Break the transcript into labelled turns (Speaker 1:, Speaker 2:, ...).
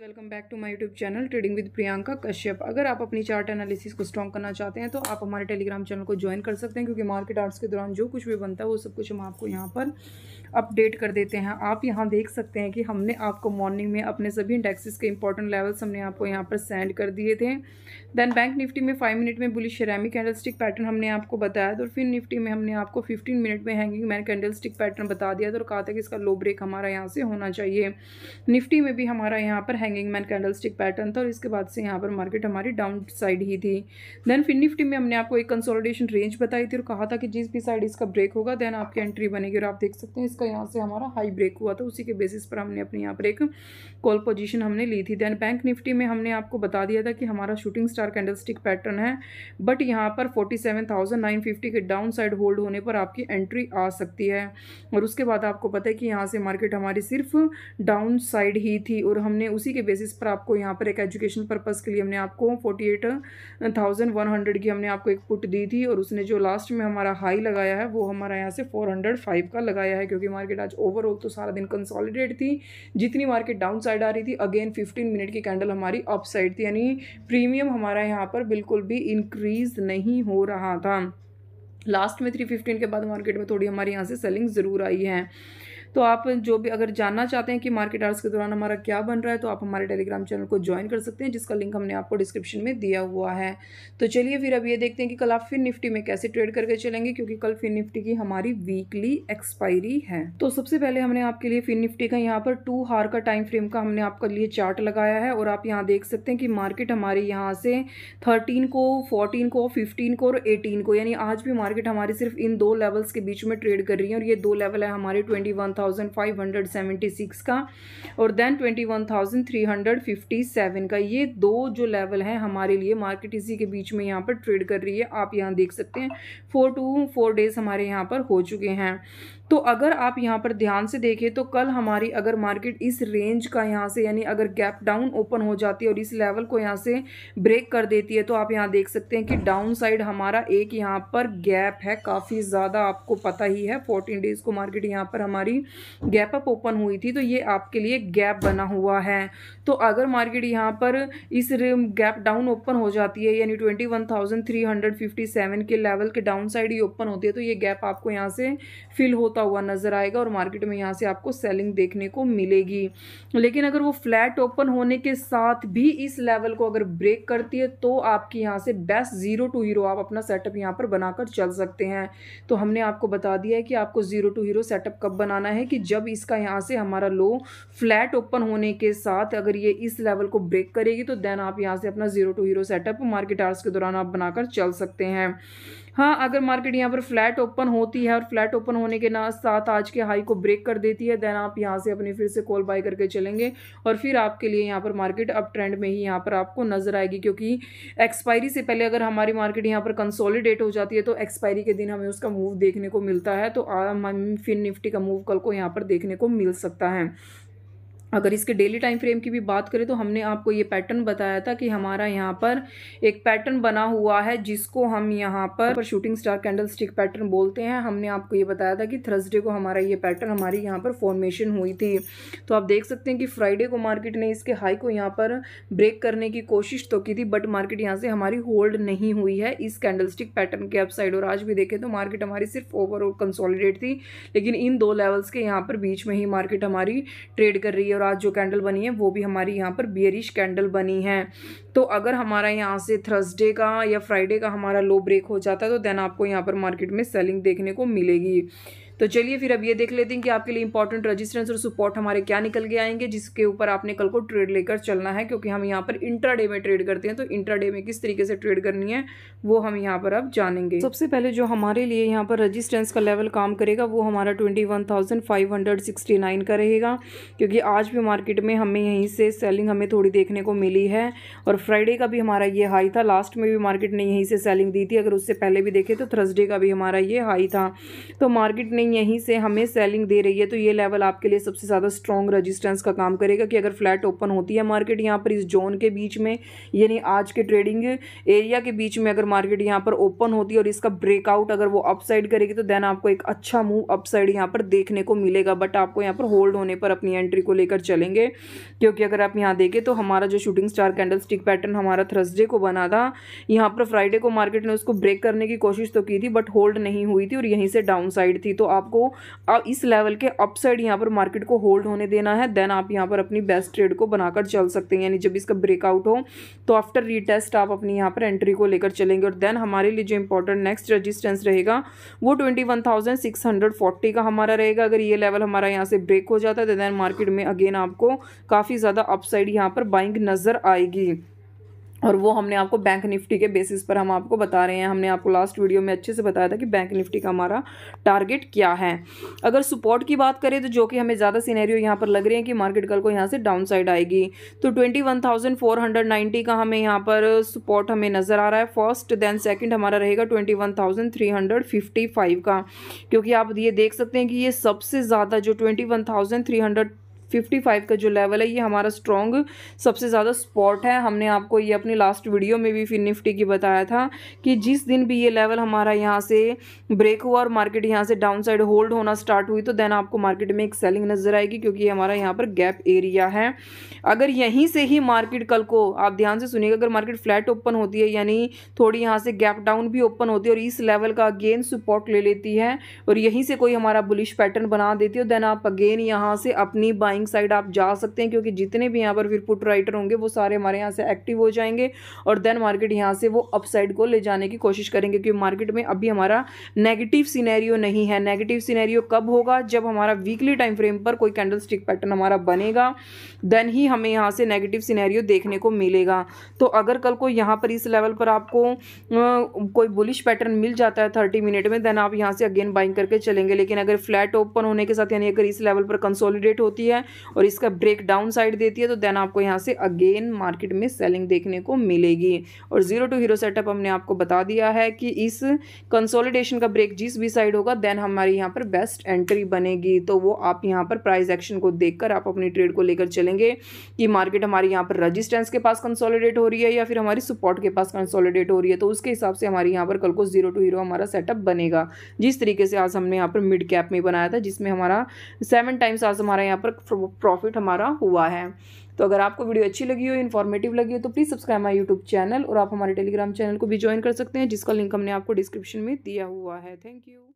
Speaker 1: welcome back to my YouTube channel trading with Priyanka Kashyap अगर आप अपनी चार्ट एनालिसिस को स्ट्रॉन्ग करना चाहते हैं तो आप हमारे टेलीग्राम चैनल को ज्वाइन कर सकते हैं क्योंकि मार्केट आर्ट्स के दौरान जो कुछ भी बनता है वो सब कुछ हम आपको यहाँ पर अपडेट कर देते हैं आप यहाँ देख सकते हैं कि हमने आपको मॉर्निंग में अपने सभी इंडेक्सेस के इंपॉर्टेंट लेवल्स हमने आपको यहाँ पर सेंड कर दिए थे देन बैंक निफ्टी में फाइव मिनट में बुलिश शेरामी कैंडल स्टिक पैटर्न हमने आपको बताया था और फिर निफ्टी में हमने आपको फिफ्टीन मिनट में hanging man candlestick pattern बता दिया था और कहा था कि इसका लो ब्रेक हमारा यहाँ से होना चाहिए निफ्टी में भी हमारा यहाँ पर hanging man candlestick pattern था और इसके बाद से यहाँ पर मार्केट हमारी डाउन साइड ही थी देन फिर निफ्टी में हमने आपको एक कंसोलिडेशन रेंज बताई थी और कहा था कि जिस भी साइड इसका ब्रेक होगा देन आपकी एंट्री बनेगी और आप देख सकते हैं जिसका यहाँ से हमारा हाई ब्रेक हुआ था उसी के बेसिस पर हमने अपने यहाँ पर एक कॉल पोजीशन हमने ली थी दैन बैंक निफ्टी में हमने आपको बता दिया था कि हमारा शूटिंग स्टार कैंडल पैटर्न है बट यहाँ पर फोर्टी के डाउन साइड होल्ड होने पर आपकी एंट्री आ सकती है और उसके बाद आपको पता है कि यहाँ से मार्केट हमारी सिर्फ डाउन साइड ही थी और हमने उसी के बेसिस पर आपको यहाँ पर एक एजुकेशन पर्पज़ के लिए हमने आपको forty eight thousand one hundred की हमने आपको एक पुट दी थी और उसने जो लास्ट में हमारा हाई लगाया है वो हमारा यहाँ से फोर हंड्रेड फाइव का लगाया है क्योंकि की मार्केट आज ओवरऑल तो सारा दिन कंसोलिडेट थी जितनी मार्केट डाउन साइड आ रही थी अगेन 15 मिनट की कैंडल हमारी अप साइड थी यानी प्रीमियम हमारा यहाँ पर बिल्कुल भी इंक्रीज नहीं हो रहा था लास्ट में थ्री फिफ्टीन के बाद मार्केट में थोड़ी हमारे यहाँ से सेलिंग ज़रूर आई है तो आप जो भी अगर जानना चाहते हैं कि मार्केट आर्स के दौरान हमारा क्या बन रहा है तो आप हमारे टेलीग्राम चैनल को ज्वाइन कर सकते हैं जिसका लिंक हमने आपको डिस्क्रिप्शन में दिया हुआ है तो चलिए फिर अब ये देखते हैं कि कल आप फिर निफ्टी में कैसे ट्रेड करके चलेंगे क्योंकि कल फिर निफ्टी की हमारी वीकली एक्सपायरी है तो सबसे पहले हमने आपके लिए फिर निफ्टी का यहाँ पर टू हार का टाइम फ्रेम का हमने आपके लिए चार्ट लगाया है और आप यहाँ देख सकते हैं कि मार्केट हमारे यहाँ से थर्टीन को फोर्टीन को फिफ्टीन को और एटीन को यानी आज भी मार्केट हमारी सिर्फ इन दो लेवल्स के बीच में ट्रेड कर रही है और ये दो लेवल है हमारे twenty one thousand five hundred seventy six का और then twenty three hundred fifty seven का ये दो जो लेवल है हमारे लिए मार्केट इसी के बीच में यहाँ पर ट्रेड कर रही है आप यहाँ देख सकते हैं फोर टू फोर डेज हमारे यहाँ पर हो चुके हैं तो अगर आप यहाँ पर ध्यान से देखें तो कल हमारी अगर मार्केट इस रेंज का यहाँ से यानी अगर गैप डाउन ओपन हो जाती है और इस लेवल को यहाँ से ब्रेक कर देती है तो आप यहाँ देख सकते हैं कि डाउन साइड हमारा एक यहाँ पर गैप है काफ़ी ज़्यादा आपको पता ही है फोर्टीन डेज़ को मार्केट यहाँ पर हमारी गैप अप ओपन हुई थी तो ये आपके लिए गैप बना हुआ है तो अगर मार्केट यहाँ पर इस गैप डाउन ओपन हो जाती है यानी twenty one thousand three hundred fifty seven के लेवल के डाउन साइड ही ओपन होती है तो ये गैप आपको यहाँ से फिल होता होता हुआ नज़र आएगा और मार्केट में यहाँ से आपको सेलिंग देखने को मिलेगी लेकिन अगर वो फ्लैट ओपन होने के साथ भी इस लेवल को अगर ब्रेक करती है तो आपकी यहाँ से बेस्ट ज़ीरो टू हीरो आप अपना सेटअप यहाँ पर बनाकर चल सकते हैं तो हमने आपको बता दिया है कि आपको ज़ीरो टू हीरो सेटअप कब बनाना है कि जब इसका यहाँ से हमारा लो फ्लैट ओपन होने के साथ अगर ये इस लेवल को ब्रेक करेगी तो देन आप यहाँ से अपना zero to hero setup market hours के दौरान आप बनाकर चल सकते हैं हाँ अगर मार्केट यहाँ पर फ्लैट ओपन होती है और फ्लैट ओपन होने के ना साथ आज के हाई को ब्रेक कर देती है देन आप यहाँ से अपने फिर से कॉल बाई करके चलेंगे और फिर आपके लिए यहाँ पर मार्केट अब ट्रेंड में ही यहाँ पर आपको नजर आएगी क्योंकि एक्सपायरी से पहले अगर हमारी मार्केट यहाँ पर कंसोलिडेट हो जाती है तो एक्सपायरी के दिन हमें उसका मूव देखने को मिलता है तो फिन निफ्टी का मूव कल को यहाँ पर देखने को मिल सकता है अगर इसके डेली टाइम फ्रेम की भी बात करें तो हमने आपको ये पैटर्न बताया था कि हमारा यहाँ पर एक पैटर्न बना हुआ है जिसको हम यहाँ पर, पर shooting star candlestick pattern बोलते हैं हमने आपको ये बताया था कि थर्सडे को हमारा ये पैटर्न हमारी यहाँ पर फॉर्मेशन हुई थी तो आप देख सकते हैं कि फ्राइडे को मार्केट ने इसके हाई को यहाँ पर ब्रेक करने की कोशिश तो की थी बट मार्केट यहाँ से हमारी होल्ड नहीं हुई है इस कैंडल स्टिक पैटर्न के अपसाइड और आज भी देखें तो मार्केट हमारी सिर्फ ओवरऑल कंसोलिडेट थी लेकिन इन दो लेवल्स के यहाँ पर बीच में ही मार्केट हमारी ट्रेड कर रही है और आज जो कैंडल बनी है वो भी हमारी यहाँ पर बियरिश कैंडल बनी है तो अगर हमारा यहाँ से थर्सडे का या फ्राइडे का हमारा लो ब्रेक हो जाता है तो देन आपको यहाँ पर मार्केट में सेलिंग देखने को मिलेगी तो चलिए फिर अब ये देख लेते हैं कि आपके लिए इंपॉर्टेंट रजिस्ट्रेंस और सपोर्ट हमारे क्या निकल के आएंगे जिसके ऊपर आपने कल को ट्रेड लेकर चलना है क्योंकि हम यहाँ पर डे में ट्रेड करते हैं तो डे में किस तरीके से ट्रेड करनी है वो हम यहाँ पर अब जानेंगे सबसे पहले जो हमारे लिए यहाँ पर रजिस्ट्रेंस का लेवल काम करेगा वो हमारा ट्वेंटी का रहेगा क्योंकि आज भी मार्केट में हमें यहीं से सेलिंग हमें थोड़ी देखने को मिली है और फ्राइडे का भी हमारा ये हाई था लास्ट में भी मार्केट ने यहीं से सेलिंग दी थी अगर उससे पहले भी देखें तो थर्सडे का भी हमारा ये हाई था तो मार्केट ने कंपनी यहीं से हमें सेलिंग दे रही है तो ये लेवल आपके लिए सबसे ज़्यादा स्ट्रॉन्ग रजिस्टेंस का काम करेगा कि अगर फ्लैट ओपन होती है मार्केट यहाँ पर इस जोन के बीच में यानी आज के ट्रेडिंग एरिया के बीच में अगर मार्केट यहाँ पर ओपन होती है और इसका ब्रेकआउट अगर वो अपसाइड करेगी तो देन आपको एक अच्छा मूव अपसाइड यहाँ पर देखने को मिलेगा बट आपको यहाँ पर होल्ड होने पर अपनी एंट्री को लेकर चलेंगे क्योंकि अगर आप यहाँ देखें तो हमारा जो शूटिंग स्टार कैंडल पैटर्न हमारा थर्सडे को बना था यहाँ पर फ्राइडे को मार्केट ने उसको ब्रेक करने की कोशिश तो की थी बट होल्ड नहीं हुई थी और यहीं से डाउन साइड थी तो आप आपको आप इस लेवल के अपसाइड यहाँ पर मार्केट को होल्ड होने देना है देन आप यहाँ पर अपनी बेस्ट ट्रेड को बनाकर चल सकते हैं यानी जब इसका ब्रेकआउट हो तो आफ्टर रीटेस्ट आप अपनी यहाँ पर एंट्री को लेकर चलेंगे और देन हमारे लिए जो इंपॉर्टेंट नेक्स्ट रजिस्टेंस रहेगा वो twenty one thousand six hundred forty का हमारा रहेगा अगर ये लेवल हमारा यहाँ से ब्रेक हो जाता है तो देन मार्केट में अगेन आपको काफ़ी ज़्यादा अपसाइड यहाँ पर बाइंग नज़र आएगी और वो हमने आपको बैंक निफ्टी के बेसिस पर हम आपको बता रहे हैं हमने आपको लास्ट वीडियो में अच्छे से बताया था कि बैंक निफ्टी का हमारा टारगेट क्या है अगर सपोर्ट की बात करें तो जो कि हमें ज़्यादा सीनेरियो यहाँ पर लग रही है कि मार्केट कल को यहाँ से डाउन साइड आएगी तो twenty one thousand four hundred ninety का हमें यहाँ पर सपोर्ट हमें नज़र आ रहा है फर्स्ट दैन सेकेंड हमारा रहेगा twenty one thousand three hundred fifty five का क्योंकि आप ये देख सकते हैं कि ये सबसे ज़्यादा जो twenty one thousand three hundred 55 का जो लेवल है ये हमारा स्ट्रॉन्ग सबसे ज़्यादा स्पॉट है हमने आपको ये अपनी लास्ट वीडियो में भी फिर निफ्टी की बताया था कि जिस दिन भी ये लेवल हमारा यहाँ से ब्रेक हुआ और मार्केट यहाँ से डाउन साइड होल्ड होना स्टार्ट हुई तो देन आपको मार्केट में एक सेलिंग नज़र आएगी क्योंकि ये हमारा यहाँ पर गैप एरिया है अगर यहीं से ही मार्केट कल को आप ध्यान से सुनिएगा अगर मार्केट फ्लैट ओपन होती है यानी थोड़ी यहाँ से गैप डाउन भी ओपन होती है और इस लेवल का अगेन सपोर्ट ले लेती है और यहीं से कोई हमारा बुलिश पैटर्न बना देती है देन आप अगेन यहाँ से अपनी बाइंग ड्राइंग साइड आप जा सकते हैं क्योंकि जितने भी यहाँ पर फिर पुट राइटर होंगे वो सारे हमारे यहाँ से एक्टिव हो जाएंगे और देन मार्केट यहाँ से वो अपसाइड को ले जाने की कोशिश करेंगे क्योंकि मार्केट में अभी हमारा नेगेटिव सीनेरियो नहीं है नेगेटिव सीनेरियो कब होगा जब हमारा वीकली टाइम फ्रेम पर कोई कैंडल स्टिक पैटर्न हमारा बनेगा देन ही हमें यहाँ से नेगेटिव सीनेरियो देखने को मिलेगा तो अगर कल को यहाँ पर इस लेवल पर आपको कोई बुलिश पैटर्न मिल जाता है थर्टी मिनट में देन आप यहाँ से अगेन बाइंग करके चलेंगे लेकिन अगर फ्लैट ओपन होने के साथ यानी अगर इस लेवल पर कंसोलिडेट होती है और इसका ब्रेक डाउन साइड देती है तो देन आपको यहाँ से अगेन मार्केट में सेलिंग देखने को मिलेगी और जीरो टू हीरो सेटअप हमने आपको बता दिया है कि इस कंसोलिडेशन का ब्रेक जिस भी साइड होगा देन हमारी यहाँ पर बेस्ट एंट्री बनेगी तो वो आप यहाँ पर प्राइस एक्शन को देख आप अपनी ट्रेड को लेकर चलेंगे कि मार्केट हमारे यहाँ पर रजिस्टेंस के पास कंसोलिडेट हो रही है या फिर हमारी सपोर्ट के पास कंसोलिडेट हो रही है तो उसके हिसाब से हमारे यहाँ पर कल को जीरो टू हीरो हमारा सेटअप बनेगा जिस तरीके से आज हमने यहाँ पर मिड कैप में बनाया था जिसमें हमारा सेवन टाइम्स आज हमारा यहाँ पर वो प्रॉफिट हमारा हुआ है तो अगर आपको वीडियो अच्छी लगी हो इन्फॉर्मेटिव लगी हो तो please subscribe my YouTube channel और आप हमारे टेलीग्राम चैनल को भी ज्वाइन कर सकते हैं जिसका लिंक हमने आपको डिस्क्रिप्शन में दिया हुआ है थैंक यू